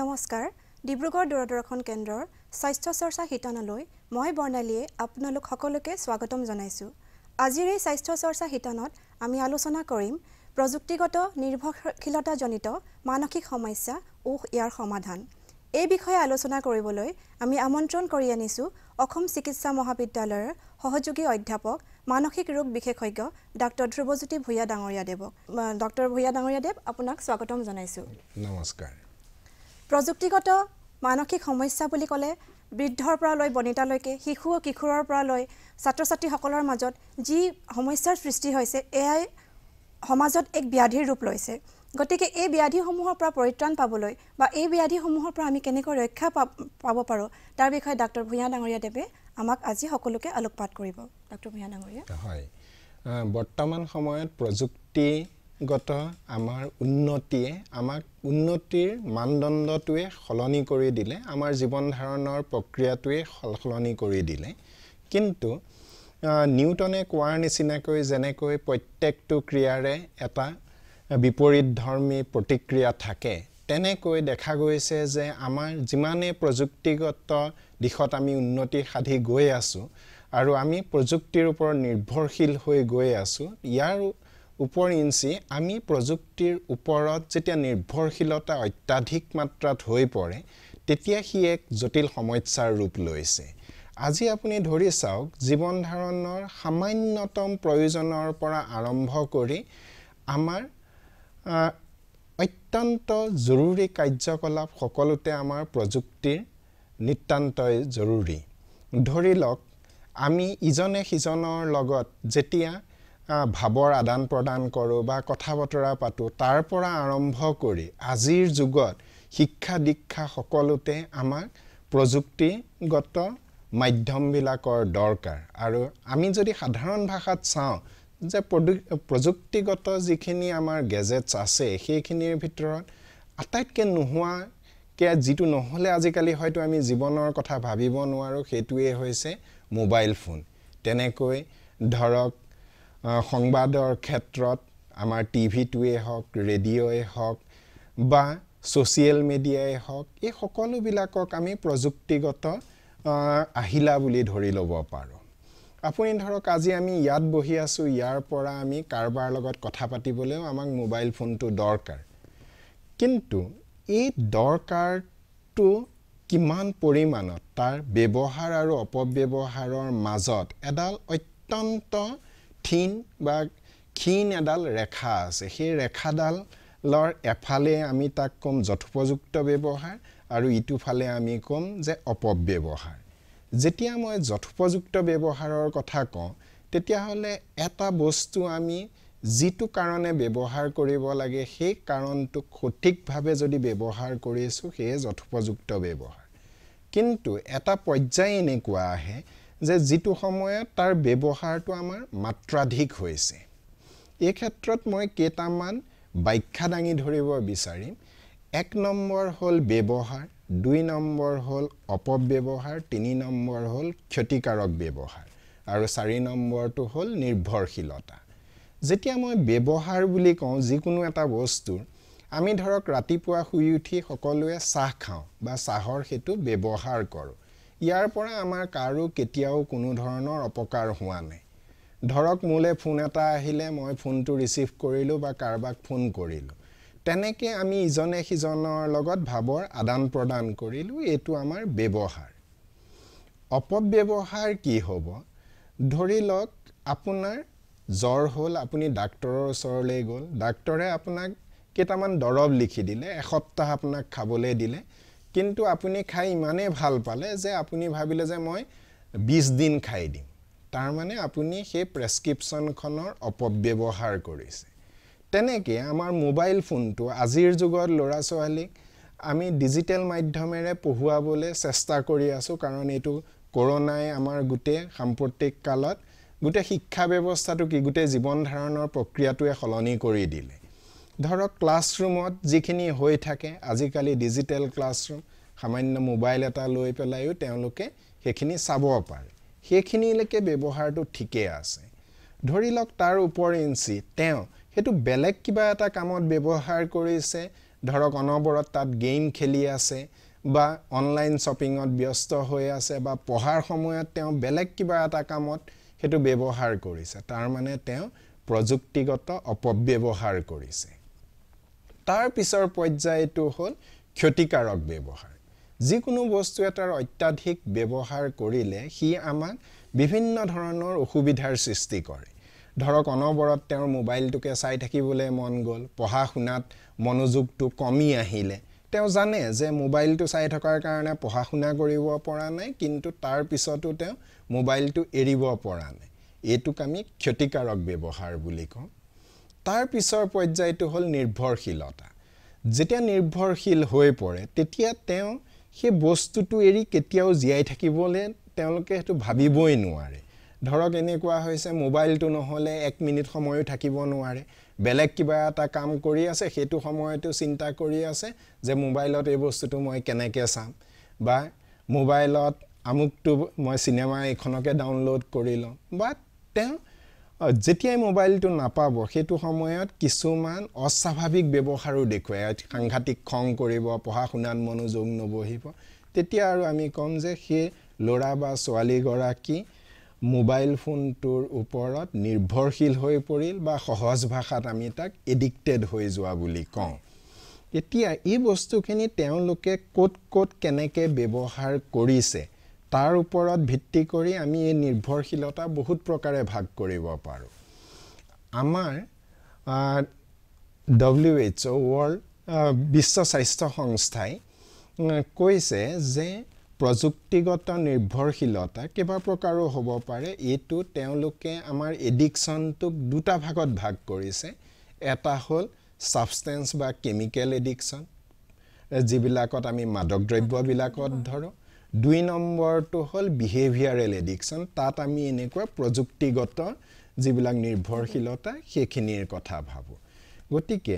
নমস্কাৰ ডিব্ৰুগড় দূৰদৰ্শন কেন্দ্ৰৰ স্বাস্থ্য চৰ্চা শিতানলৈ মই বৰ্ণালীয়ে আপোনালোক সকলোকে স্বাগতম জনাইছোঁ আজিৰ এই স্বাস্থ্য চৰ্চা শিতানত আমি আলোচনা কৰিম প্ৰযুক্তিগত নিৰ্ভৰশীলতাজনিত মানসিক সমস্যা ওখ ইয়াৰ সমাধান এই বিষয়ে আলোচনা কৰিবলৈ আমি আমন্ত্ৰণ কৰি আনিছোঁ অসম চিকিৎসা মহাবিদ্যালয়ৰ সহযোগী অধ্যাপক মানসিক ৰোগ বিশেষজ্ঞ ডাক্টৰ ধ্ৰুৱজ্যোতি ভূঞা ডাঙৰীয়াদেৱক ডক্টৰ ভূঞা ডাঙৰীয়াদেৱ আপোনাক স্বাগতম জনাইছোঁ নমস্কাৰ প্ৰযুক্তিগত মানসিক সমস্যা বুলি ক'লে বৃদ্ধৰ পৰা লৈ বনিতালৈকে শিশু কিশোৰৰ পৰা লৈ ছাত্ৰ ছাত্ৰীসকলৰ মাজত যি সমস্যাৰ সৃষ্টি হৈছে এয়াই সমাজত এক ব্যাধিৰ ৰূপ লৈছে গতিকে এই ব্যাধিসমূহৰ পৰা পৰিত্ৰাণ পাবলৈ বা এই ব্যাধিসমূহৰ পৰা আমি কেনেকৈ ৰক্ষা পাব পাৰোঁ তাৰ বিষয়ে ডাক্তৰ ভূঞা ডাঙৰীয়া দেৱে আমাক আজি সকলোকে আলোকপাত কৰিব ডাক্তৰ ভূঞা ডাঙৰীয়া হয় বৰ্তমান সময়ত প্ৰযুক্তি গত আমাৰ উন্নতিয়ে আমাক উন্নতিৰ মানদণ্ডটোৱে সলনি কৰি দিলে আমাৰ জীৱন ধাৰণৰ প্ৰক্ৰিয়াটোৱে সলনি কৰি দিলে কিন্তু নিউটনে কোৱাৰ নিচিনাকৈ যেনেকৈ প্ৰত্যেকটো ক্ৰিয়াৰে এটা বিপৰীত ধৰ্মী প্ৰতিক্ৰিয়া থাকে তেনেকৈ দেখা গৈছে যে আমাৰ যিমানে প্ৰযুক্তিগত দিশত আমি উন্নতি সাধি গৈ আছোঁ আৰু আমি প্ৰযুক্তিৰ ওপৰত নিৰ্ভৰশীল হৈ গৈ আছোঁ ইয়াৰ ওপৰ ইঞ্চি আমি প্ৰযুক্তিৰ ওপৰত যেতিয়া নিৰ্ভৰশীলতা অত্যাধিক মাত্ৰাত হৈ পৰে তেতিয়া সি এক জটিল সমস্যাৰ ৰূপ লৈছে আজি আপুনি ধৰি চাওক জীৱন ধাৰণৰ সামান্যতম প্ৰয়োজনৰ পৰা আৰম্ভ কৰি আমাৰ অত্যন্ত জৰুৰী কাৰ্যকলাপ সকলোতে আমাৰ প্ৰযুক্তিৰ নিতান্তই জৰুৰী ধৰি লওক আমি ইজনে সিজনৰ লগত যেতিয়া ভাৱৰ আদান প্ৰদান কৰোঁ বা কথা বতৰা পাতোঁ তাৰ পৰা আৰম্ভ কৰি আজিৰ যুগত শিক্ষা দীক্ষা সকলোতে আমাক প্ৰযুক্তিগত মাধ্যমবিলাকৰ দৰকাৰ আৰু আমি যদি সাধাৰণ ভাষাত চাওঁ যে প্ৰযুক্তিগত যিখিনি আমাৰ গেজেটছ আছে সেইখিনিৰ ভিতৰত আটাইতকৈ নোহোৱাকৈ যিটো নহ'লে আজিকালি হয়তো আমি জীৱনৰ কথা ভাবিব নোৱাৰোঁ সেইটোৱেই হৈছে মোবাইল ফোন তেনেকৈ ধৰক সংবাদৰ ক্ষেত্ৰত আমাৰ টিভিটোৱেই হওক ৰেডিঅ'ই হওক বা ছ'চিয়েল মিডিয়াই হওক এই সকলোবিলাকক আমি প্ৰযুক্তিগত আহিলা বুলি ধৰি ল'ব পাৰোঁ আপুনি ধৰক আজি আমি ইয়াত বহি আছোঁ ইয়াৰ পৰা আমি কাৰোবাৰ লগত কথা পাতিবলৈও আমাক মোবাইল ফোনটো দৰকাৰ কিন্তু এই দৰকাৰটো কিমান পৰিমাণত তাৰ ব্যৱহাৰ আৰু অপব্যৱহাৰৰ মাজত এডাল অত্যন্ত থিন বা ক্ষীণ এডাল ৰেখা আছে সেই ৰেখাডালৰ এফালে আমি তাক ক'ম যথোপযুক্ত ব্যৱহাৰ আৰু ইটো ফালে আমি ক'ম যে অপব্যৱহাৰ যেতিয়া মই যথোপযুক্ত ব্যৱহাৰৰ কথা কওঁ তেতিয়াহ'লে এটা বস্তু আমি যিটো কাৰণে ব্যৱহাৰ কৰিব লাগে সেই কাৰণটোক সঠিকভাৱে যদি ব্যৱহাৰ কৰিছোঁ সেয়ে যথোপযুক্ত ব্যৱহাৰ কিন্তু এটা পৰ্যায় এনেকুৱা আহে যে যিটো সময়ত তাৰ ব্যৱহাৰটো আমাৰ মাত্ৰাধিক হৈছে এই ক্ষেত্ৰত মই কেইটামান ব্যাখ্যা দাঙি ধৰিব বিচাৰিম এক নম্বৰ হ'ল ব্যৱহাৰ দুই নম্বৰ হ'ল অপব্যৱহাৰ তিনি নম্বৰ হ'ল ক্ষতিকাৰক ব্যৱহাৰ আৰু চাৰি নম্বৰটো হ'ল নিৰ্ভৰশীলতা যেতিয়া মই ব্যৱহাৰ বুলি কওঁ যিকোনো এটা বস্তুৰ আমি ধৰক ৰাতিপুৱা শুই উঠি সকলোৱে চাহ খাওঁ বা চাহৰ সেইটো ব্যৱহাৰ কৰোঁ ইয়াৰ পৰা আমাৰ কাৰো কেতিয়াও কোনো ধৰণৰ অপকাৰ হোৱা নাই ধৰক মোলৈ ফোন এটা আহিলে মই ফোনটো ৰিচিভ কৰিলোঁ বা কাৰোবাক ফোন কৰিলোঁ তেনেকৈ আমি ইজনে সিজনৰ লগত ভাৱৰ আদান প্ৰদান কৰিলোঁ এইটো আমাৰ ব্যৱহাৰ অপব্যৱহাৰ কি হ'ব ধৰি লওক আপোনাৰ জ্বৰ হ'ল আপুনি ডাক্তৰৰ ওচৰলৈ গ'ল ডাক্তৰে আপোনাক কেইটামান দৰৱ লিখি দিলে এসপ্তাহ আপোনাক খাবলৈ দিলে কিন্তু আপুনি খাই ইমানেই ভাল পালে যে আপুনি ভাবিলে যে মই বিছ দিন খাই দিম তাৰমানে আপুনি সেই প্ৰেছক্ৰিপশ্যনখনৰ অপব্যৱহাৰ কৰিছে তেনেকৈ আমাৰ মোবাইল ফোনটো আজিৰ যুগত লৰা ছোৱালীক আমি ডিজিটেল মাধ্যমেৰে পঢ়ুৱাবলৈ চেষ্টা কৰি আছোঁ কাৰণ এইটো কৰোণাই আমাৰ গোটেই সাম্প্ৰতিক কালত গোটেই শিক্ষা ব্যৱস্থাটো কি গোটেই জীৱন ধাৰণৰ প্ৰক্ৰিয়াটোৱে সলনি কৰি দিলে ধৰক ক্লাছৰুমত যিখিনি হৈ থাকে আজিকালি ডিজিটেল ক্লাছৰুম সামান্য মোবাইল এটা লৈ পেলাইও তেওঁলোকে সেইখিনি চাব পাৰে সেইখিনিলৈকে ব্যৱহাৰটো ঠিকেই আছে ধৰি লওক তাৰ ওপৰঞ্চি তেওঁ সেইটো বেলেগ কিবা এটা কামত ব্যৱহাৰ কৰিছে ধৰক অনবৰত তাত গেম খেলি আছে বা অনলাইন শ্বপিঙত ব্যস্ত হৈ আছে বা পঢ়াৰ সময়ত তেওঁ বেলেগ কিবা এটা কামত সেইটো ব্যৱহাৰ কৰিছে তাৰমানে তেওঁ প্ৰযুক্তিগত অপব্যৱহাৰ কৰিছে তাৰ পিছৰ পৰ্যায়টো হ'ল ক্ষতিকাৰক ব্যৱহাৰ যিকোনো বস্তু এটাৰ অত্যাধিক ব্যৱহাৰ কৰিলে সি আমাক বিভিন্ন ধৰণৰ অসুবিধাৰ সৃষ্টি কৰে ধৰক অনবৰত তেওঁৰ মোবাইলটোকে চাই থাকিবলৈ মন গ'ল পঢ়া শুনাত মনোযোগটো কমি আহিলে তেওঁ জানে যে মোবাইলটো চাই থকাৰ কাৰণে পঢ়া শুনা কৰিব পৰা নাই কিন্তু তাৰ পিছতো তেওঁ মোবাইলটো এৰিব পৰা নাই এইটোক আমি ক্ষতিকাৰক ব্যৱহাৰ বুলি কওঁ তাৰ পিছৰ পৰ্যায়টো হ'ল নিৰ্ভৰশীলতা যেতিয়া নিৰ্ভৰশীল হৈ পৰে তেতিয়া তেওঁ সেই বস্তুটো এৰি কেতিয়াও জীয়াই থাকিবলৈ তেওঁলোকে সেইটো ভাবিবই নোৱাৰে ধৰক এনেকুৱা হৈছে মোবাইলটো নহ'লে এক মিনিট সময়ো থাকিব নোৱাৰে বেলেগ কিবা এটা কাম কৰি আছে সেইটো সময়তো চিন্তা কৰি আছে যে মোবাইলত এই বস্তুটো মই কেনেকৈ চাম বা মোবাইলত আমুকটো মই চিনেমা এইখনকে ডাউনলোড কৰি লওঁ বা তেওঁ যেতিয়াই মোবাইলটো নাপাব সেইটো সময়ত কিছুমান অস্বাভাৱিক ব্যৱহাৰো দেখুৱায় সাংঘাতিক খং কৰিব পঢ়া শুনাত মনোযোগ নবহিব তেতিয়া আৰু আমি ক'ম যে সেই ল'ৰা বা ছোৱালীগৰাকী মোবাইল ফোনটোৰ ওপৰত নিৰ্ভৰশীল হৈ পৰিল বা সহজ ভাষাত আমি তাক এডিক্টেড হৈ যোৱা বুলি কওঁ এতিয়া এই বস্তুখিনি তেওঁলোকে ক'ত ক'ত কেনেকৈ ব্যৱহাৰ কৰিছে তাৰ ওপৰত ভিত্তি কৰি আমি এই নিৰ্ভৰশীলতা বহুত প্ৰকাৰে ভাগ কৰিব পাৰোঁ আমাৰ ডব্লিউ এইচ অ' ৱৰ্ল্ড বিশ্ব স্বাস্থ্য সংস্থাই কৈছে যে প্ৰযুক্তিগত নিৰ্ভৰশীলতা কেইবা প্ৰকাৰো হ'ব পাৰে এইটো তেওঁলোকে আমাৰ এডিকশ্যনটোক দুটা ভাগত ভাগ কৰিছে এটা হ'ল ছাবষ্টেঞ্চ বা কেমিকেল এডিকশ্যন যিবিলাকত আমি মাদক দ্ৰব্যবিলাকত ধৰোঁ দুই নম্বৰটো হ'ল বিহেভিয়াৰেল এডিকশ্যন তাত আমি এনেকুৱা প্ৰযুক্তিগত যিবিলাক নিৰ্ভৰশীলতা সেইখিনিৰ কথা ভাবোঁ গতিকে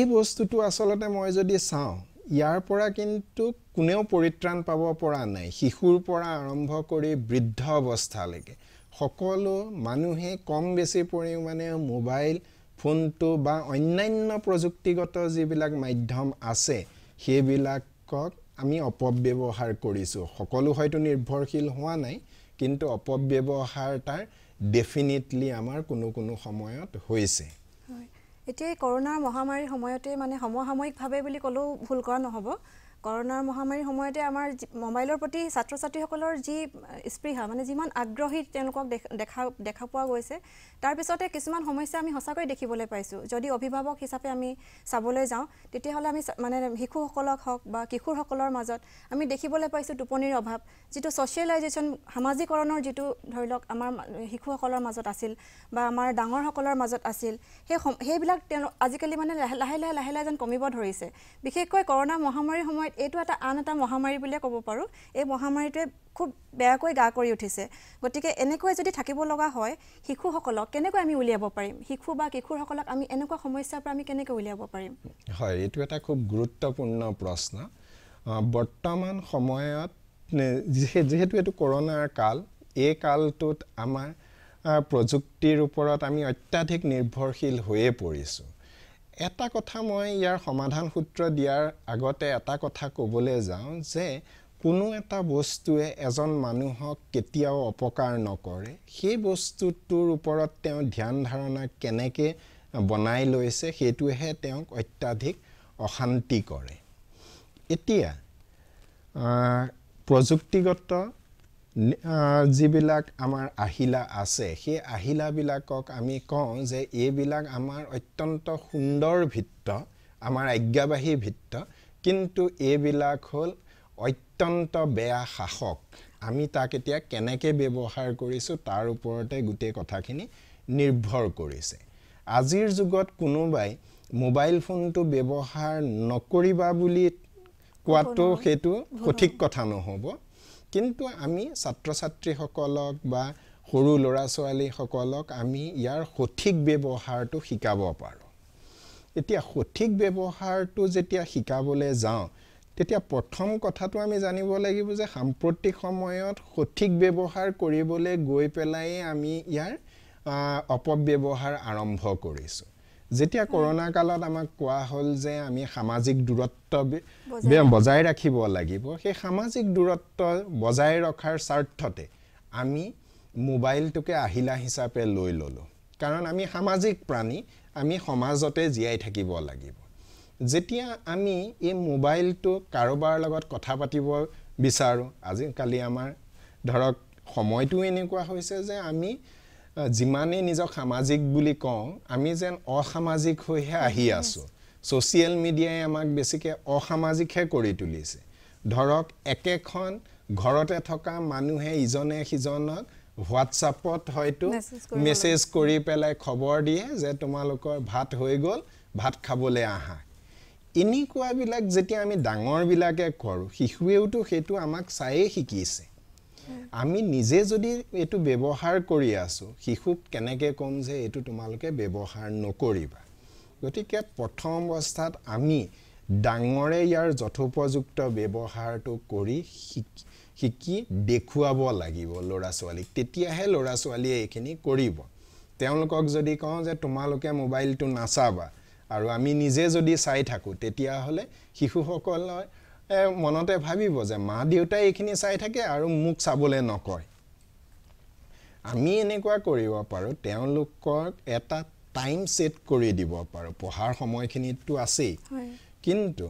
এই বস্তুটো আচলতে মই যদি চাওঁ ইয়াৰ পৰা কিন্তু কোনেও পৰিত্ৰাণ পাব পৰা নাই শিশুৰ পৰা আৰম্ভ কৰি বৃদ্ধ অৱস্থালৈকে সকলো মানুহে কম বেছি পৰিমাণে মোবাইল ফোনটো বা অন্যান্য প্ৰযুক্তিগত যিবিলাক মাধ্যম আছে সেইবিলাকক আমি অপব্যৱহাৰ কৰিছোঁ সকলো হয়তো নিৰ্ভৰশীল হোৱা নাই কিন্তু অপব্যৱহাৰ তাৰ ডেফিনেটলি আমাৰ কোনো কোনো সময়ত হৈছে এতিয়া এই কৰোণাৰ মহামাৰীৰ সময়তে মানে সমসাময়িকভাৱে বুলি ক'লেও ভুল কৰা নহ'ব কৰোণাৰ মহামাৰীৰ সময়তে আমাৰ মোবাইলৰ প্ৰতি ছাত্ৰ ছাত্ৰীসকলৰ যি স্পৃহা মানে যিমান আগ্ৰহী তেওঁলোকক দেখা দেখা পোৱা গৈছে তাৰপিছতে কিছুমান সমস্যা আমি সঁচাকৈ দেখিবলৈ পাইছোঁ যদি অভিভাৱক হিচাপে আমি চাবলৈ যাওঁ তেতিয়াহ'লে আমি মানে শিশুসকলক হওক বা কিশোৰসকলৰ মাজত আমি দেখিবলৈ পাইছোঁ টোপনিৰ অভাৱ যিটো ছ'চিয়েলাইজেশ্যন সামাজিকৰণৰ যিটো ধৰি লওক আমাৰ শিশুসকলৰ মাজত আছিল বা আমাৰ ডাঙৰসকলৰ মাজত আছিল সেই সেইবিলাক তেওঁ আজিকালি মানে লাহে লাহে লাহে লাহে লাহে যেন কমিব ধৰিছে বিশেষকৈ কৰোণা মহামাৰীৰ সময়ত এইটো এটা আন এটা মহামাৰী বুলিয়ে ক'ব পাৰোঁ এই মহামাৰীটোৱে খুব বেয়াকৈ গা কৰি উঠিছে গতিকে এনেকৈ যদি থাকিব লগা হয় শিশুসকলক কেনেকৈ আমি উলিয়াব পাৰিম শিশু বা কিশোৰসকলক আমি এনেকুৱা সমস্যাৰ পৰা আমি কেনেকৈ উলিয়াব পাৰিম হয় এইটো এটা খুব গুৰুত্বপূৰ্ণ প্ৰশ্ন বৰ্তমান সময়ত যিহেতু এইটো কৰোণাৰ কাল এই কালটোত আমাৰ প্ৰযুক্তিৰ ওপৰত আমি অত্যাধিক নিৰ্ভৰশীল হৈয়ে পৰিছোঁ এটা কথা মই ইয়াৰ সমাধান সূত্ৰ দিয়াৰ আগতে এটা কথা ক'বলৈ যাওঁ যে কোনো এটা বস্তুৱে এজন মানুহক কেতিয়াও অপকাৰ নকৰে সেই বস্তুটোৰ ওপৰত তেওঁ ধ্যান ধাৰণা কেনেকৈ বনাই লৈছে সেইটোহে তেওঁক অত্যাধিক অশান্তি কৰে এতিয়া প্ৰযুক্তিগত যিবিলাক আমাৰ আহিলা আছে সেই আহিলাবিলাকক আমি কওঁ যে এইবিলাক আমাৰ অত্যন্ত সুন্দৰ ভিত্ত আমাৰ আজ্ঞাবাহী ভিত্ত কিন্তু এইবিলাক হ'ল অত্যন্ত বেয়া শাসক আমি তাক এতিয়া কেনেকৈ ব্যৱহাৰ কৰিছোঁ তাৰ ওপৰতে গোটেই কথাখিনি নিৰ্ভৰ কৰিছে আজিৰ যুগত কোনোবাই মোবাইল ফোনটো ব্যৱহাৰ নকৰিবা বুলি কোৱাটো সেইটো সঠিক কথা নহ'ব কিন্তু আমি ছাত্ৰ ছাত্ৰীসকলক বা সৰু ল'ৰা ছোৱালীসকলক আমি ইয়াৰ সঠিক ব্যৱহাৰটো শিকাব পাৰোঁ এতিয়া সঠিক ব্যৱহাৰটো যেতিয়া শিকাবলৈ যাওঁ তেতিয়া প্ৰথম কথাটো আমি জানিব লাগিব যে সাম্প্ৰতিক সময়ত সঠিক ব্যৱহাৰ কৰিবলৈ গৈ পেলাই আমি ইয়াৰ অপব্যৱহাৰ আৰম্ভ কৰিছোঁ যেতিয়া কৰোণা কালত আমাক কোৱা হ'ল যে আমি সামাজিক দূৰত্ব বজাই ৰাখিব লাগিব সেই সামাজিক দূৰত্ব বজাই ৰখাৰ স্বাৰ্থতে আমি মোবাইলটোকে আহিলা হিচাপে লৈ ল'লোঁ কাৰণ আমি সামাজিক প্ৰাণী আমি সমাজতে জীয়াই থাকিব লাগিব যেতিয়া আমি এই মোবাইলটো কাৰোবাৰ লগত কথা পাতিব বিচাৰোঁ আজিকালি আমাৰ ধৰক সময়টো এনেকুৱা হৈছে যে আমি যিমানেই নিজক সামাজিক বুলি কওঁ আমি যেন অসামাজিক হৈহে আহি আছোঁ ছ'চিয়েল মিডিয়াই আমাক বেছিকৈ অসামাজিকহে কৰি তুলিছে ধৰক একেখন ঘৰতে থকা মানুহে ইজনে সিজনক হোৱাটছআপত হয়তো মেছেজ কৰি পেলাই খবৰ দিয়ে যে তোমালোকৰ ভাত হৈ গ'ল ভাত খাবলৈ আহা এনেকুৱাবিলাক যেতিয়া আমি ডাঙৰবিলাকে কৰোঁ শিশুৱেওতো সেইটো আমাক চায়েই শিকিছে আমি নিজে যদি এইটো ব্যৱহাৰ কৰি আছোঁ শিশুক কেনেকৈ ক'ম যে এইটো তোমালোকে ব্যৱহাৰ নকৰিবা গতিকে প্ৰথম অৱস্থাত আমি ডাঙৰে ইয়াৰ যথোপযুক্ত ব্যৱহাৰটো কৰি শিকি দেখুৱাব লাগিব ল'ৰা ছোৱালীক তেতিয়াহে ল'ৰা ছোৱালীয়ে এইখিনি কৰিব তেওঁলোকক যদি কওঁ যে তোমালোকে মোবাইলটো নাচাবা আৰু আমি নিজে যদি চাই থাকোঁ তেতিয়াহ'লে শিশুসকলৰ মনতে ভাবিব যে মা দেউতাই এইখিনি চাই থাকে আৰু মোক চাবলৈ নকয় আমি এনেকুৱা কৰিব পাৰোঁ তেওঁলোকক এটা টাইম ছেট কৰি দিব পাৰোঁ পঢ়াৰ সময়খিনিতো আছেই কিন্তু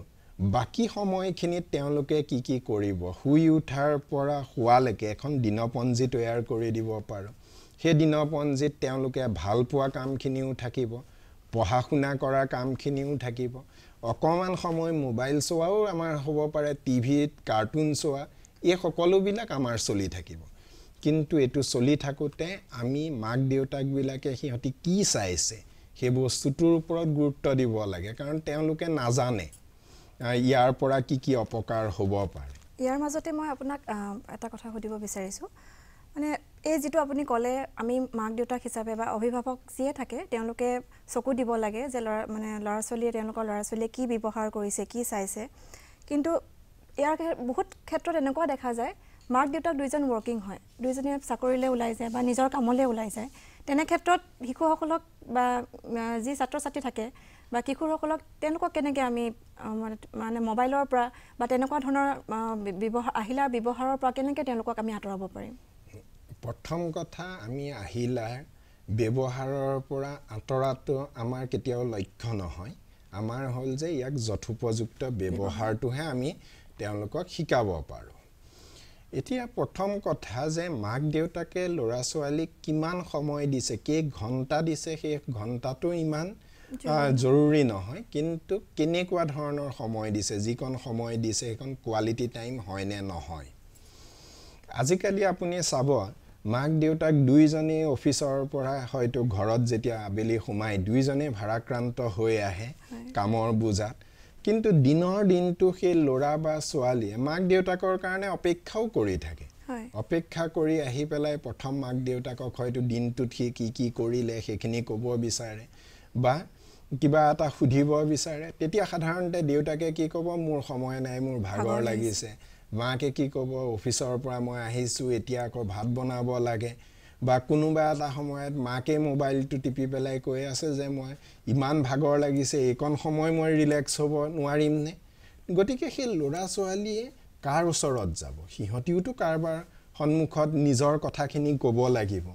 বাকী সময়খিনিত তেওঁলোকে কি কি কৰিব শুই উঠাৰ পৰা শোৱালৈকে এখন দিনপঞ্জী তৈয়াৰ কৰি দিব পাৰোঁ সেই দিনপঞ্জীত তেওঁলোকে ভাল পোৱা কামখিনিও থাকিব পঢ়া শুনা কৰা কামখিনিও থাকিব অকণমান সময় মোবাইল চোৱাও আমাৰ হ'ব পাৰে টিভিত কাৰ্টুন চোৱা এই সকলোবিলাক আমাৰ চলি থাকিব কিন্তু এইটো চলি থাকোঁতে আমি মাক দেউতাকবিলাকে সিহঁতি কি চাইছে সেই বস্তুটোৰ ওপৰত গুৰুত্ব দিব লাগে কাৰণ তেওঁলোকে নাজানে ইয়াৰ পৰা কি কি অপকাৰ হ'ব পাৰে ইয়াৰ মাজতে মই আপোনাক এটা কথা সুধিব বিচাৰিছোঁ মানে এই যিটো আপুনি ক'লে আমি মাক দেউতাক হিচাপে বা অভিভাৱক যিয়ে থাকে তেওঁলোকে চকু দিব লাগে যে ল'ৰা মানে ল'ৰা ছোৱালীয়ে তেওঁলোকৰ ল'ৰা ছোৱালীয়ে কি ব্যৱহাৰ কৰিছে কি চাইছে কিন্তু ইয়াৰ বহুত ক্ষেত্ৰত এনেকুৱা দেখা যায় মাক দেউতাক দুইজন ৱৰ্কিং হয় দুইজনীয়ে চাকৰিলৈ ওলাই যায় বা নিজৰ কামলৈ ওলাই যায় তেনে ক্ষেত্ৰত শিশুসকলক বা যি ছাত্ৰ ছাত্ৰী থাকে বা কিশোৰসকলক তেওঁলোকক কেনেকৈ আমি মানে মোবাইলৰ পৰা বা তেনেকুৱা ধৰণৰ ব্যৱহাৰ আহিলাৰ ব্যৱহাৰৰ পৰা কেনেকৈ তেওঁলোকক আমি আঁতৰাব পাৰিম প্ৰথম কথা আমি আহিলে ব্যৱহাৰৰ পৰা আঁতৰাটো আমাৰ কেতিয়াও লক্ষ্য নহয় আমাৰ হ'ল যে ইয়াক যথোপযুক্ত ব্যৱহাৰটোহে আমি তেওঁলোকক শিকাব পাৰোঁ এতিয়া প্ৰথম কথা যে মাক দেউতাকে ল'ৰা ছোৱালীক কিমান সময় দিছে কেই ঘণ্টা দিছে সেই ঘণ্টাটো ইমান জৰুৰী নহয় কিন্তু কেনেকুৱা ধৰণৰ সময় দিছে যিকণ সময় দিছে সেইকণ কোৱালিটি টাইম হয়নে নহয় আজিকালি আপুনি চাব মাক দেউতাক দুইজনেই অফিচৰ পৰা হয়তো ঘৰত যেতিয়া আবেলি সোমাই দুইজনেই ভাৰাক্ৰান্ত হৈ আহে কামৰ বোজাত কিন্তু দিনৰ দিনটো সেই ল'ৰা বা ছোৱালীয়ে মাক দেউতাকৰ কাৰণে অপেক্ষাও কৰি থাকে অপেক্ষা কৰি আহি পেলাই প্ৰথম মাক দেউতাকক হয়তো দিনটোত সি কি কি কৰিলে সেইখিনি ক'ব বিচাৰে বা কিবা এটা সুধিব বিচাৰে তেতিয়া সাধাৰণতে দেউতাকে কি ক'ব মোৰ সময় নাই মোৰ ভাগৰ লাগিছে মাকে কি ক'ব অফিচৰ পৰা মই আহিছোঁ এতিয়া আকৌ ভাত বনাব লাগে বা কোনোবা এটা সময়ত মাকে মোবাইলটো টিপি পেলাই কৈ আছে যে মই ইমান ভাগৰ লাগিছে এইকণ সময় মই ৰিলেক্স হ'ব নোৱাৰিমনে গতিকে সেই ল'ৰা ছোৱালীয়ে কাৰ ওচৰত যাব সিহঁতিওতো কাৰোবাৰ সন্মুখত নিজৰ কথাখিনি ক'ব লাগিব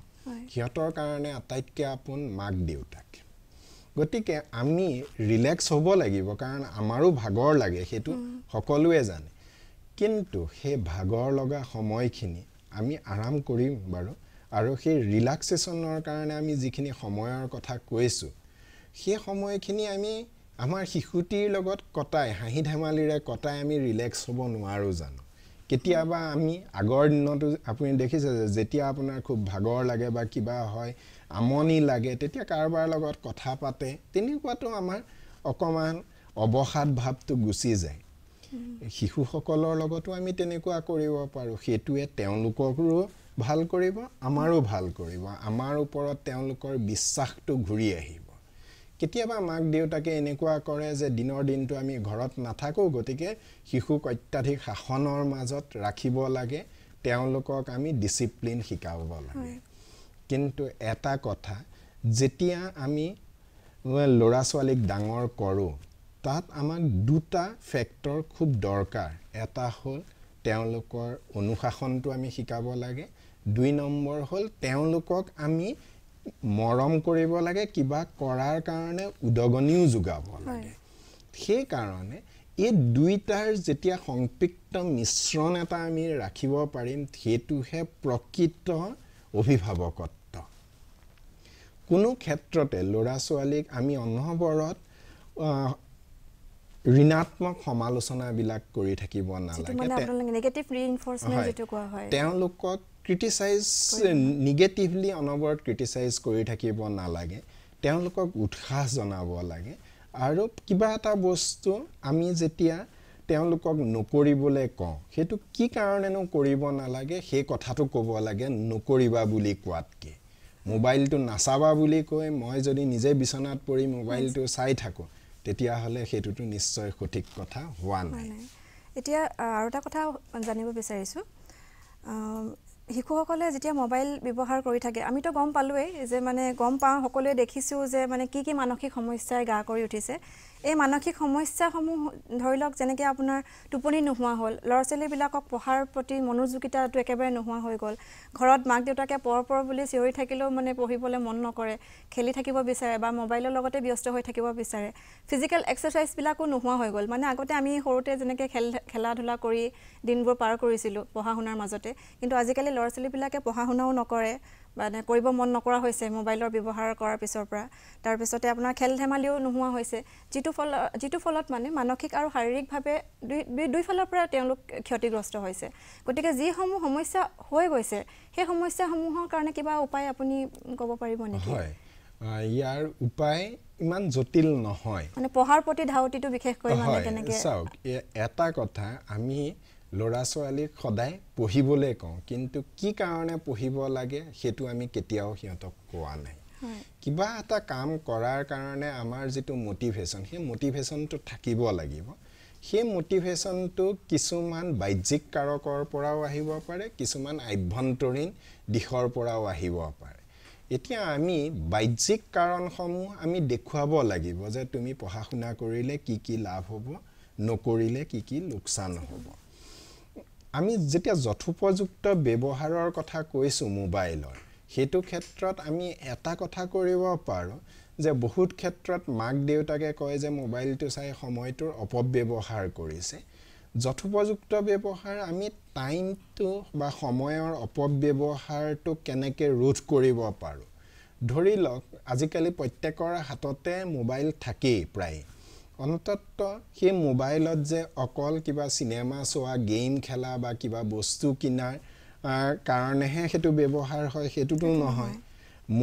সিহঁতৰ কাৰণে আটাইতকৈ আপোন মাক দেউতাক গতিকে আমি ৰিলেক্স হ'ব লাগিব কাৰণ আমাৰো ভাগৰ লাগে সেইটো সকলোৱে জানে কিন্তু সেই ভাগৰ লগা সময়খিনি আমি আৰাম কৰিম বাৰু আৰু সেই ৰিলাক্সেশ্যনৰ কাৰণে আমি যিখিনি সময়ৰ কথা কৈছোঁ সেই সময়খিনি আমি আমাৰ শিশুটিৰ লগত কটাই হাঁহি ধেমালিৰে কটাই আমি ৰিলেক্স হ'ব নোৱাৰোঁ জানো কেতিয়াবা আমি আগৰ দিনতো আপুনি দেখিছে যে যেতিয়া আপোনাৰ খুব ভাগৰ লাগে বা কিবা হয় আমনি লাগে তেতিয়া কাৰোবাৰ লগত কথা পাতে তেনেকুৱাতো আমাৰ অকণমান অৱসাদ ভাৱটো গুচি যায় শিশুসকলৰ লগতো আমি তেনেকুৱা কৰিব পাৰোঁ সেইটোৱে তেওঁলোককো ভাল কৰিব আমাৰো ভাল কৰিব আমাৰ ওপৰত তেওঁলোকৰ বিশ্বাসটো ঘূৰি আহিব কেতিয়াবা মাক দেউতাকে এনেকুৱা কৰে যে দিনৰ দিনটো আমি ঘৰত নাথাকোঁ গতিকে শিশুক অত্যাধিক শাসনৰ মাজত ৰাখিব লাগে তেওঁলোকক আমি ডিচিপ্লিন শিকাব লাগে কিন্তু এটা কথা যেতিয়া আমি ল'ৰা ছোৱালীক ডাঙৰ কৰোঁ তাত আমাক দুটা ফেক্টৰ খুব দৰকাৰ এটা হ'ল তেওঁলোকৰ অনুশাসনটো আমি শিকাব লাগে দুই নম্বৰ হ'ল তেওঁলোকক আমি মৰম কৰিব লাগে কিবা কৰাৰ কাৰণে উদগনিও যোগাব লাগে সেইকাৰণে এই দুইটাৰ যেতিয়া সংপৃক্ত মিশ্ৰণ এটা আমি ৰাখিব পাৰিম সেইটোহে প্ৰকৃত অভিভাৱকত্ব কোনো ক্ষেত্ৰতে ল'ৰা ছোৱালীক আমি অনবৰত ঋণাত্মক সমালোচনাবিলাক কৰি থাকিব নালাগে তেওঁলোকক ক্ৰিটিচাইজ নিগেটিভলি অনবৰত ক্ৰিটিচাইজ কৰি থাকিব নালাগে তেওঁলোকক উৎসাহ জনাব লাগে আৰু কিবা এটা বস্তু আমি যেতিয়া তেওঁলোকক নকৰিবলৈ কওঁ সেইটো কি কাৰণেনো কৰিব নালাগে সেই কথাটো ক'ব লাগে নকৰিবা বুলি কোৱাতকৈ মোবাইলটো নাচাবা বুলি কৈ মই যদি নিজে বিচনাত পৰি মোবাইলটো চাই থাকোঁ তেতিয়াহ'লে সেইটোতো নিশ্চয় সঠিক কথা হোৱা নাই এতিয়া আৰু এটা কথা জানিব বিচাৰিছোঁ শিশুসকলে যেতিয়া মোবাইল ব্যৱহাৰ কৰি থাকে আমিতো গম পালোঁৱেই যে মানে গম পাওঁ সকলোৱে দেখিছোঁ যে মানে কি কি মানসিক সমস্যাই গা কৰি উঠিছে এই মানসিক সমস্যাসমূহ ধৰি লওক যেনেকৈ আপোনাৰ টোপনি নোহোৱা হ'ল ল'ৰা ছোৱালীবিলাকক পঢ়াৰ প্ৰতি মনোযোগিতাটো একেবাৰে নোহোৱা হৈ গ'ল ঘৰত মাক দেউতাকে পৰ পৰ বুলি চিঞৰি থাকিলেও মানে পঢ়িবলৈ মন নকৰে খেলি থাকিব বিচাৰে বা মোবাইলৰ লগতে ব্যস্ত হৈ থাকিব বিচাৰে ফিজিকেল এক্সাৰচাইজবিলাকো নোহোৱা হৈ গ'ল মানে আগতে আমি সৰুতে যেনেকৈ খেল খেলা ধূলা কৰি দিনবোৰ পাৰ কৰিছিলোঁ পঢ়া শুনাৰ মাজতে কিন্তু আজিকালি ল'ৰা ছোৱালীবিলাকে পঢ়া শুনাও নকৰে মানে কৰিব মন নকৰা হৈছে মোবাইলৰ ব্যৱহাৰ কৰাৰ পিছৰ পৰা তাৰপিছতে আপোনাৰ খেল ধেমালিও নোহোৱা হৈছে যিটো ফল যিটো ফলত মানে মানসিক আৰু শাৰীৰিকভাৱে দুই দুইফালৰ পৰা তেওঁলোক ক্ষতিগ্ৰস্ত হৈছে গতিকে যিসমূহ সমস্যা হৈ গৈছে সেই সমস্যাসমূহৰ কাৰণে কিবা উপায় আপুনি ক'ব পাৰিব নেকি হয় ইয়াৰ উপায় ইমান জটিল নহয় মানে পঢ়াৰ প্ৰতি ধাউতিটো বিশেষকৈ চাওক এটা কথা আমি ল'ৰা ছোৱালীক সদায় পঢ়িবলৈ কওঁ কিন্তু কি কাৰণে পঢ়িব লাগে সেইটো আমি কেতিয়াও সিহঁতক কোৱা নাই কিবা এটা কাম কৰাৰ কাৰণে আমাৰ যিটো মটিভেশ্যন সেই মটিভেশ্যনটো থাকিব লাগিব সেই মটিভেশ্যনটো কিছুমান বাহ্যিক কাৰকৰ পৰাও আহিব পাৰে কিছুমান আভ্যন্তৰীণ দিশৰ পৰাও আহিব পাৰে এতিয়া আমি বাহ্যিক কাৰণসমূহ আমি দেখুৱাব লাগিব যে তুমি পঢ়া শুনা কৰিলে কি কি লাভ হ'ব নকৰিলে কি কি লোকচান হ'ব আমি যেতিয়া যথোপযুক্ত ব্যৱহাৰৰ কথা কৈছোঁ মোবাইলৰ সেইটো ক্ষেত্ৰত আমি এটা কথা কৰিব পাৰোঁ যে বহুত ক্ষেত্ৰত মাক দেউতাকে কয় যে মোবাইলটো চাই সময়টোৰ অপব্যৱহাৰ কৰিছে যথোপযুক্ত ব্যৱহাৰ আমি টাইমটো বা সময়ৰ অপব্যৱহাৰটো কেনেকৈ ৰোধ কৰিব পাৰোঁ ধৰি লওক আজিকালি প্ৰত্যেকৰ হাততে মোবাইল থাকেই প্ৰায় অন্তত্ব সেই মোবাইলত যে অকল কিবা চিনেমা চোৱা গেম খেলা বা কিবা বস্তু কিনাৰ কাৰণেহে সেইটো ব্যৱহাৰ হয় সেইটোতো নহয়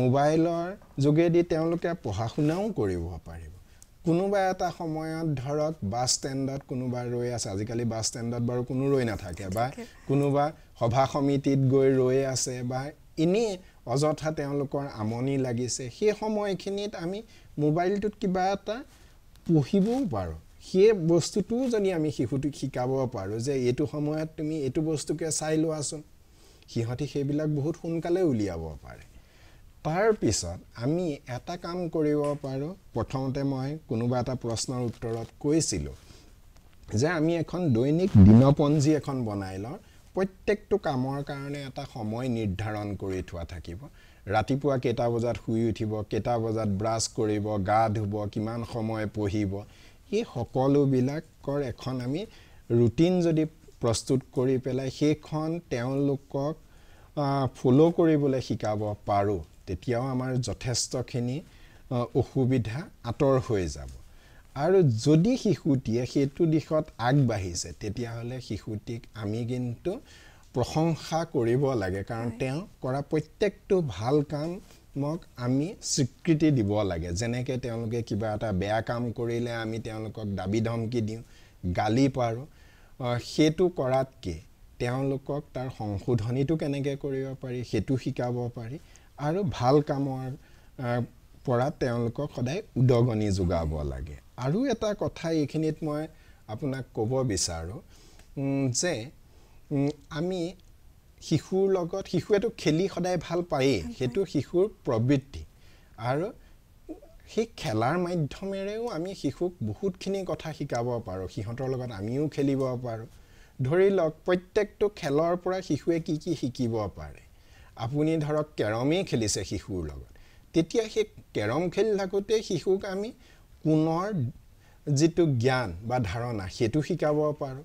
মোবাইলৰ যোগেদি তেওঁলোকে পঢ়া শুনাও কৰিব পাৰিব কোনোবা এটা সময়ত ধৰক বাছ ষ্টেণ্ডত কোনোবা ৰৈ আছে আজিকালি বাছ ষ্টেণ্ডত বাৰু কোনো ৰৈ নাথাকে বা কোনোবা সভা সমিতিত গৈ ৰৈ আছে বা এনেই অযথা তেওঁলোকৰ আমনি লাগিছে সেই সময়খিনিত আমি মোবাইলটোত কিবা এটা পঢ়িবও পাৰোঁ সেই বস্তুটোও যদি আমি শিশুটোক শিকাব পাৰোঁ যে এইটো সময়ত তুমি এইটো বস্তুকে চাই লোৱাচোন সিহঁতি সেইবিলাক বহুত সোনকালে উলিয়াব পাৰে তাৰপিছত আমি এটা কাম কৰিব পাৰোঁ প্ৰথমতে মই কোনোবা এটা প্ৰশ্নৰ উত্তৰত কৈছিলোঁ যে আমি এখন দৈনিক দিনপঞ্জী এখন বনাই লওঁ প্ৰত্যেকটো কামৰ কাৰণে এটা সময় নিৰ্ধাৰণ কৰি থোৱা থাকিব ৰাতিপুৱা কেইটা বজাত শুই উঠিব কেইটা বজাত ব্ৰাছ কৰিব গা ধুব কিমান সময় পঢ়িব এই সকলোবিলাকৰ এখন আমি ৰুটিন যদি প্ৰস্তুত কৰি পেলাই সেইখন তেওঁলোকক ফ'ল' কৰিবলৈ শিকাব পাৰোঁ তেতিয়াও আমাৰ যথেষ্টখিনি অসুবিধা আঁতৰ হৈ যাব আৰু যদি শিশুটিয়ে সেইটো দিশত আগবাঢ়িছে তেতিয়াহ'লে শিশুটিক আমি কিন্তু প্ৰশংসা কৰিব লাগে কাৰণ তেওঁ কৰা প্ৰত্যেকটো ভাল কামক আমি স্বীকৃতি দিব লাগে যেনেকৈ তেওঁলোকে কিবা এটা বেয়া কাম কৰিলে আমি তেওঁলোকক দাবী ধমকি দিওঁ গালি পাৰোঁ সেইটো কৰাতকৈ তেওঁলোকক তাৰ সংশোধনীটো কেনেকৈ কৰিব পাৰি সেইটো শিকাব পাৰি আৰু ভাল কামৰ পৰা তেওঁলোকক সদায় উদগনি যোগাব লাগে আৰু এটা কথা এইখিনিত মই আপোনাক ক'ব বিচাৰোঁ যে আমি শিশুৰ লগত শিশুৱেতো খেলি সদায় ভাল পায়েই সেইটো শিশুৰ প্ৰবৃত্তি আৰু সেই খেলাৰ মাধ্যমেৰেও আমি শিশুক বহুতখিনি কথা শিকাব পাৰোঁ সিহঁতৰ লগত আমিও খেলিব পাৰোঁ ধৰি লওক প্ৰত্যেকটো খেলৰ পৰা শিশুৱে কি কি শিকিব পাৰে আপুনি ধৰক কেৰমেই খেলিছে শিশুৰ লগত তেতিয়া সেই কেৰম খেলি থাকোঁতে শিশুক আমি পুনৰ যিটো জ্ঞান বা ধাৰণা সেইটো শিকাব পাৰোঁ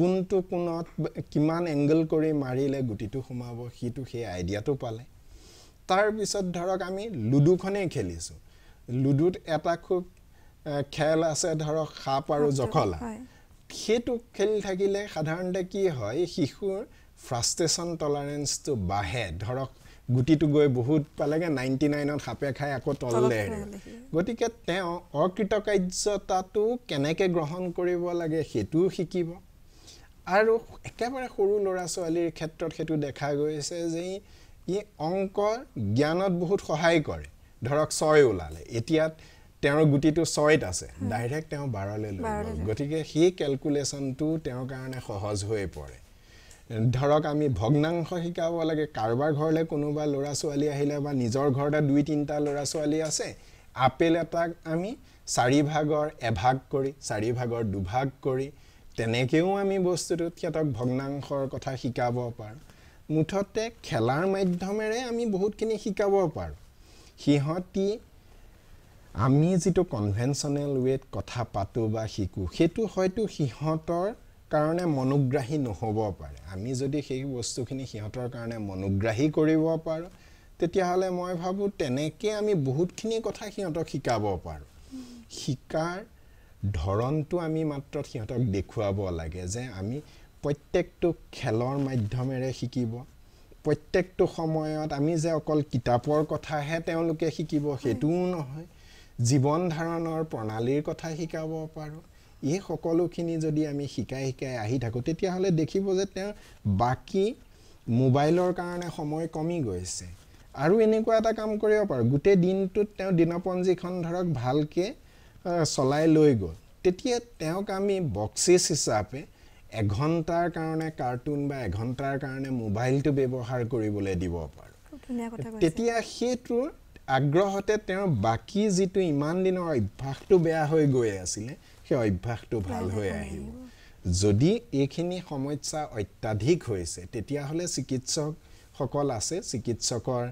কোনটো কোণত কিমান এংগল কৰি মাৰিলে গুটিটো সোমাব সিটো সেই আইডিয়াটো পালে তাৰপিছত ধৰক আমি লুডুখনেই খেলিছোঁ লুডুত এটা খুব খেল আছে ধৰক সাপ আৰু জখলা সেইটো খেলি থাকিলে সাধাৰণতে কি হয় শিশুৰ ফ্ৰাষ্ট্ৰেশ্যন টলাৰেঞ্চটো বাঢ়ে ধৰক গুটিটো গৈ বহুত পালেগৈ নাইণ্টি নাইনত সাপে খাই আকৌ তললে গতিকে তেওঁ অকৃতকাৰ্যতাটো কেনেকৈ গ্ৰহণ কৰিব লাগে সেইটোও শিকিব আৰু একেবাৰে সৰু ল'ৰা ছোৱালীৰ ক্ষেত্ৰত সেইটো দেখা গৈছে যে ই অংক জ্ঞানত বহুত সহায় কৰে ধৰক ছয় ওলালে এতিয়া তেওঁৰ গুটিটো ছয়ত আছে ডাইৰেক্ট তেওঁ বাৰলৈ লৈ গ'ল গতিকে সেই কেলকুলেশ্যনটো তেওঁৰ কাৰণে সহজ হৈ পৰে ধৰক আমি ভগ্নাংশ শিকাব লাগে কাৰোবাৰ ঘৰলৈ কোনোবা ল'ৰা ছোৱালী আহিলে বা নিজৰ ঘৰতে দুই তিনিটা ল'ৰা ছোৱালী আছে আপেল এটাক আমি চাৰিভাগৰ এভাগ কৰি চাৰিভাগৰ দুভাগ কৰি তেনেকৈও আমি বস্তুটোত সিহঁতক ভগ্নাংশৰ কথা শিকাব পাৰোঁ মুঠতে খেলাৰ মাধ্যমেৰে আমি বহুতখিনি শিকাব পাৰোঁ সিহঁতি আমি যিটো কনভেনশ্যনেল ৱেত কথা পাতোঁ বা শিকোঁ সেইটো হয়তো সিহঁতৰ কাৰণে মনোগ্ৰাহী নহ'ব পাৰে আমি যদি সেই বস্তুখিনি সিহঁতৰ কাৰণে মনোগ্ৰাহী কৰিব পাৰোঁ তেতিয়াহ'লে মই ভাবোঁ তেনেকৈ আমি বহুতখিনি কথা সিহঁতক শিকাব পাৰোঁ শিকাৰ ধৰণটো আমি মাত্ৰ সিহঁতক দেখুৱাব লাগে যে আমি প্ৰত্যেকটো খেলৰ মাধ্যমেৰে শিকিব প্ৰত্যেকটো সময়ত আমি যে অকল কিতাপৰ কথাহে তেওঁলোকে শিকিব সেইটোও নহয় জীৱন ধাৰণৰ প্ৰণালীৰ কথা শিকাব পাৰোঁ এই সকলোখিনি যদি আমি শিকাই শিকাই আহি থাকোঁ তেতিয়াহ'লে দেখিব যে তেওঁ বাকী মোবাইলৰ কাৰণে সময় কমি গৈছে আৰু এনেকুৱা এটা কাম কৰিব পাৰোঁ গোটেই দিনটোত তেওঁ দিনপঞ্জীখন ধৰক ভালকৈ চলাই লৈ গ'ল তেতিয়া তেওঁক আমি বক্সিচ হিচাপে এঘণ্টাৰ কাৰণে কাৰ্টুন বা এঘণ্টাৰ কাৰণে মোবাইলটো ব্যৱহাৰ কৰিবলৈ দিব পাৰোঁ তেতিয়া সেইটোৰ আগ্ৰহতে তেওঁৰ বাকী যিটো ইমান দিনৰ অভ্যাসটো বেয়া হৈ গৈ আছিলে সেই অভ্যাসটো ভাল হৈ আহিব যদি এইখিনি সমস্যা অত্যাধিক হৈছে তেতিয়াহ'লে চিকিৎসকসকল আছে চিকিৎসকৰ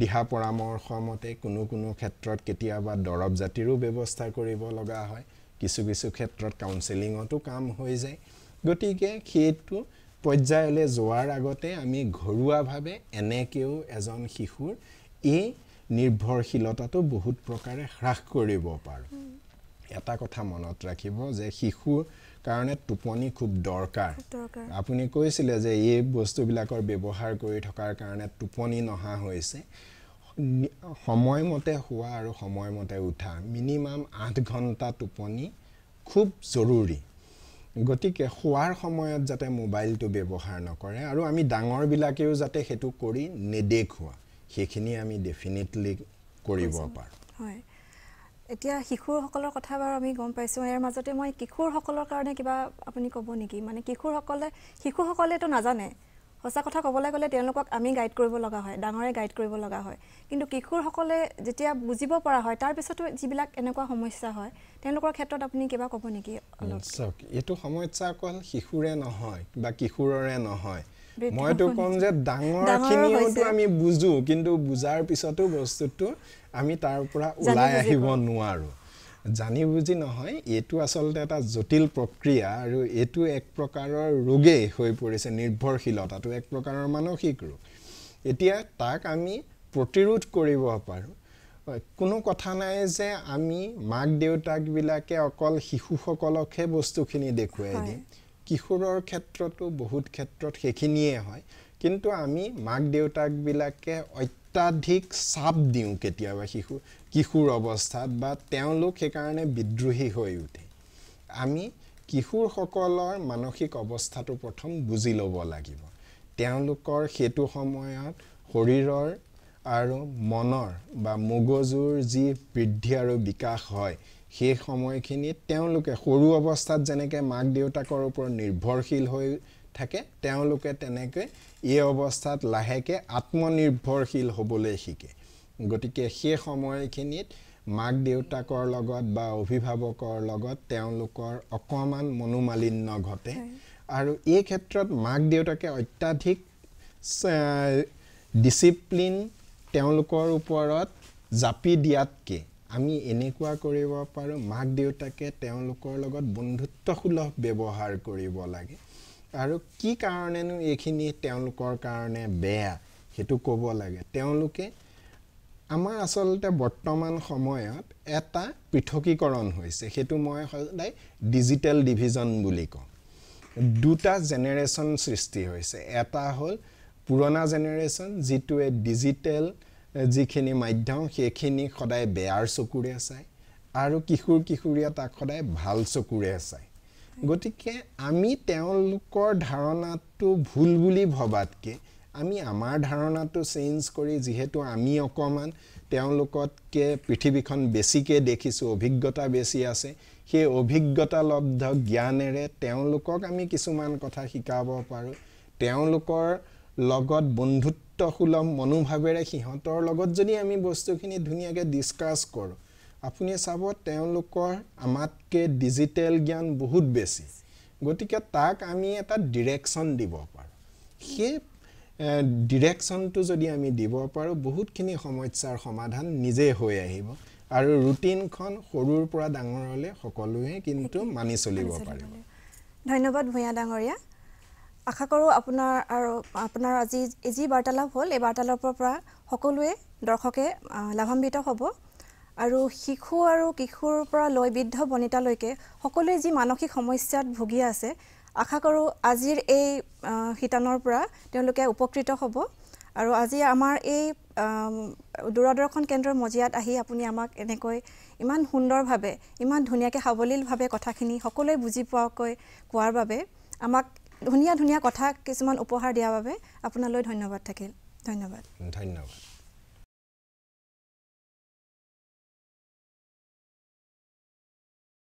দিহা পৰামৰ্শ মতে কোনো কোনো ক্ষেত্ৰত কেতিয়াবা দৰৱ জাতিৰো ব্যৱস্থা কৰিব লগা হয় কিছু কিছু ক্ষেত্ৰত কাউন্সেলিঙতো কাম হৈ যায় গতিকে সেইটো পৰ্যায়লৈ যোৱাৰ আগতে আমি ঘৰুৱাভাৱে এনেকৈও এজন শিশুৰ এই নিৰ্ভৰশীলতাটো বহুত প্ৰকাৰে হ্ৰাস কৰিব পাৰোঁ এটা কথা মনত ৰাখিব যে শিশুৰ কাৰণে টোপনি খুব দৰকাৰ আপুনি কৈছিলে যে এই বস্তুবিলাকৰ ব্যৱহাৰ কৰি থকাৰ কাৰণে টোপনি নহা হৈছে সময়মতে শোৱা আৰু সময়মতে উঠা মিনিমাম আঠ ঘণ্টা টোপনি খুব জৰুৰী গতিকে শোৱাৰ সময়ত যাতে মোবাইলটো ব্যৱহাৰ নকৰে আৰু আমি ডাঙৰবিলাকেও যাতে সেইটো কৰি নেদেখুৱা সেইখিনি আমি ডেফিনেটলি কৰিব পাৰোঁ হয় এতিয়া শিশুসকলৰ কথা বাৰু আমি গম পাইছোঁ ইয়াৰ মাজতে মই কিশোৰসকলৰ কাৰণে কিবা আপুনি ক'ব নেকি মানে কিশোৰসকলে শিশুসকলেতো নাজানে সঁচা কথা ক'বলৈ গ'লে তেওঁলোকক আমি গাইড কৰিব লগা হয় ডাঙৰে গাইড কৰিব লগা হয় কিন্তু কিশোৰসকলে যেতিয়া বুজিব পৰা হয় তাৰপিছতো যিবিলাক এনেকুৱা সমস্যা হয় তেওঁলোকৰ ক্ষেত্ৰত আপুনি কিবা ক'ব নেকি চাওক এইটো সমস্যা অকল শিশুৰে নহয় বা কিশোৰৰে নহয় মইতো ক'ম যে ডাঙৰখিনিওতো আমি বুজো কিন্তু বুজাৰ পিছতো বস্তুটো আমি তাৰ পৰা ওলাই আহিব নোৱাৰো জানি বুজি নহয় এইটো আচলতে এটা জটিল প্ৰক্ৰিয়া আৰু এইটো এক প্ৰকাৰৰ ৰোগেই হৈ পৰিছে নিৰ্ভৰশীলতাটো এক প্ৰকাৰৰ মানসিক ৰোগ এতিয়া তাক আমি প্ৰতিৰোধ কৰিব পাৰোঁ কোনো কথা নাই যে আমি মাক দেউতাক বিলাকে অকল শিশুসকলকহে বস্তুখিনি দেখুৱাই দিম কিশোৰৰ ক্ষেত্ৰতো বহুত ক্ষেত্ৰত সেইখিনিয়ে হয় কিন্তু আমি মাক দেউতাকবিলাকে অত্যাধিক চাপ দিওঁ কেতিয়াবা শিশু কিশোৰ অৱস্থাত বা তেওঁলোক সেইকাৰণে বিদ্ৰোহী হৈ উঠে আমি কিশোৰসকলৰ মানসিক অৱস্থাটো প্ৰথম বুজি ল'ব লাগিব তেওঁলোকৰ সেইটো সময়ত শৰীৰৰ আৰু মনৰ বা মগজুৰ যি বৃদ্ধি আৰু বিকাশ হয় সেই সময়খিনিত তেওঁলোকে সৰু অৱস্থাত যেনেকৈ মাক দেউতাকৰ ওপৰত নিৰ্ভৰশীল হৈ থাকে তেওঁলোকে তেনেকৈ এই অৱস্থাত লাহেকৈ আত্মনিৰ্ভৰশীল হ'বলৈ শিকে গতিকে সেই সময়খিনিত মাক দেউতাকৰ লগত বা অভিভাৱকৰ লগত তেওঁলোকৰ অকণমান মনোমালিন্য ঘটে আৰু এই ক্ষেত্ৰত মাক দেউতাকে অত্যাধিক ডিচিপ্লিন তেওঁলোকৰ ওপৰত জাপি দিয়াতকৈ আমি এনেকুৱা কৰিব পাৰোঁ মাক দেউতাকে তেওঁলোকৰ লগত বন্ধুত্ব সুলভ ব্যৱহাৰ কৰিব লাগে আৰু কি কাৰণেনো এইখিনি তেওঁলোকৰ কাৰণে বেয়া সেইটো ক'ব লাগে তেওঁলোকে আমাৰ আচলতে বৰ্তমান সময়ত এটা পৃথকীকৰণ হৈছে সেইটো মই সদায় ডিজিটেল ডিভিজন বুলি কওঁ দুটা জেনেৰেশ্যন সৃষ্টি হৈছে এটা হ'ল পুৰণা জেনেৰেশ্যন যিটোৱে ডিজিটেল যিখিনি মাধ্যম সেইখিনি সদায় বেয়াৰ চকুৰে চায় আৰু কিশোৰ কিশোৰীয়ে তাক সদায় ভাল চকুৰে চায় গতিকে আমি তেওঁলোকৰ ধাৰণাটো ভুল বুলি ভবাতকৈ আমি আমাৰ ধাৰণাটো চেঞ্জ কৰি যিহেতু আমি অকণমান তেওঁলোকতকৈ পৃথিৱীখন বেছিকৈ দেখিছোঁ অভিজ্ঞতা বেছি আছে সেই অভিজ্ঞতালব্ধ জ্ঞানেৰে তেওঁলোকক আমি কিছুমান কথা শিকাব পাৰোঁ তেওঁলোকৰ লগত বন্ধুত্ব সুলভ মনোভাৱেৰে সিহঁতৰ লগত যদি আমি বস্তুখিনি ধুনীয়াকৈ ডিছকাছ কৰোঁ আপুনি চাব তেওঁলোকৰ আমাতকৈ ডিজিটেল জ্ঞান বহুত বেছি গতিকে তাক আমি এটা ডিৰেকশ্যন দিব পাৰোঁ সেই ডিৰেকশ্যনটো যদি আমি দিব পাৰোঁ বহুতখিনি সমস্যাৰ সমাধান নিজে হৈ আহিব আৰু ৰুটিনখন সৰুৰ পৰা ডাঙৰলৈ সকলোৱে কিন্তু মানি চলিব পাৰিব ধন্যবাদ ভূঞা ডাঙৰীয়া আশা কৰোঁ আপোনাৰ আৰু আপোনাৰ আজি যি বাৰ্তালাপ হ'ল এই বাৰ্তালাপৰ পৰা সকলোৱে দৰ্শকে লাভান্বিত হ'ব আৰু শিশু আৰু কিশোৰৰ পৰা লৈ বৃদ্ধ বনিতালৈকে সকলোৱে যি মানসিক সমস্যাত ভুগি আছে আশা কৰোঁ আজিৰ এই শিতানৰ পৰা তেওঁলোকে উপকৃত হ'ব আৰু আজি আমাৰ এই দূৰদৰ্শন কেন্দ্ৰৰ মজিয়াত আহি আপুনি আমাক এনেকৈ ইমান সুন্দৰভাৱে ইমান ধুনীয়াকৈ সাৱলীলভাৱে কথাখিনি সকলোৱে বুজি পোৱাকৈ কোৱাৰ বাবে আমাক ধুনীয়া ধুনীয়া কথা কিছুমান উপহাৰ দিয়াৰ বাবে আপোনালৈ ধন্যবাদ থাকিল ধন্যবাদ ধন্যবাদ